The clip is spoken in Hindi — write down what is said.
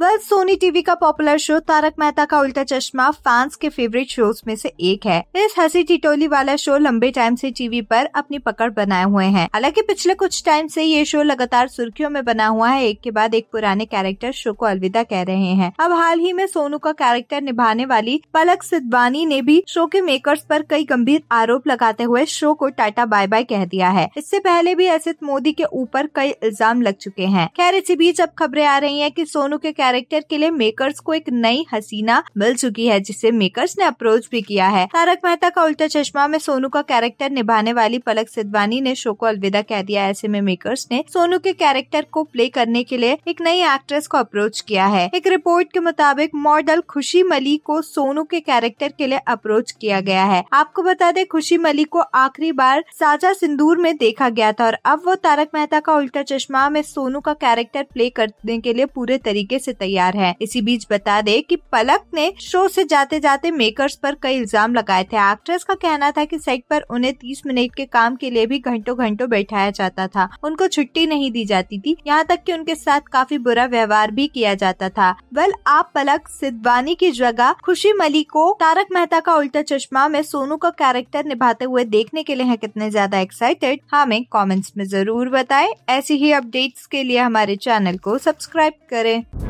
वेल well, सोनी टीवी का पॉपुलर शो तारक मेहता का उल्टा चश्मा फैंस के फेवरेट शोज में से एक है इस हंसी टिटोली वाला शो लंबे टाइम से टीवी पर अपनी पकड़ बनाए हुए हैं हालांकि पिछले कुछ टाइम से ये शो लगातार सुर्खियों में बना हुआ है एक के बाद एक पुराने कैरेक्टर शो को अलविदा कह रहे हैं अब हाल ही में सोनू का कैरेक्टर निभाने वाली पलक सिद्धवानी ने भी शो के मेकर्स पर कई गंभीर आरोप लगाते हुए शो को टाटा बाय बाय कह दिया है इससे पहले भी असित मोदी के ऊपर कई इल्जाम लग चुके हैं खैर इसी बीच अब खबरें आ रही है की सोनू के कैरेक्टर के लिए मेकर्स को एक नई हसीना मिल चुकी है जिसे मेकर्स ने अप्रोच भी किया है तारक मेहता का उल्टा चश्मा में सोनू का कैरेक्टर निभाने वाली पलक सिद्धवानी ने शो को अलविदा कह दिया ऐसे में मेकर्स ने सोनू के कैरेक्टर को प्ले करने के लिए एक नई एक्ट्रेस को अप्रोच किया है एक रिपोर्ट के मुताबिक मॉडल खुशी मली को सोनू के कैरेक्टर के लिए अप्रोच किया गया है आपको बता दें खुशी मली को आखिरी बार साजा सिंदूर में देखा गया था और अब वो तारक मेहता का उल्टा चश्मा में सोनू का कैरेक्टर प्ले करने के लिए पूरे तरीके से तैयार है इसी बीच बता दे कि पलक ने शो से जाते जाते मेकर्स पर कई इल्जाम लगाए थे एक्ट्रेस का कहना था कि सेट पर उन्हें 30 मिनट के काम के लिए भी घंटों घंटों बैठाया जाता था उनको छुट्टी नहीं दी जाती थी यहाँ तक कि उनके साथ काफी बुरा व्यवहार भी किया जाता था वेल आप पलक सिद्धवानी की जगह खुशी मलिक को तारक मेहता का उल्टा चश्मा में सोनू का कैरेक्टर निभाते हुए देखने के लिए है कितने ज्यादा एक्साइटेड हाँ, हमें कमेंट्स में जरूर बताएं ऐसी ही अपडेट्स के लिए हमारे चैनल को सब्सक्राइब करें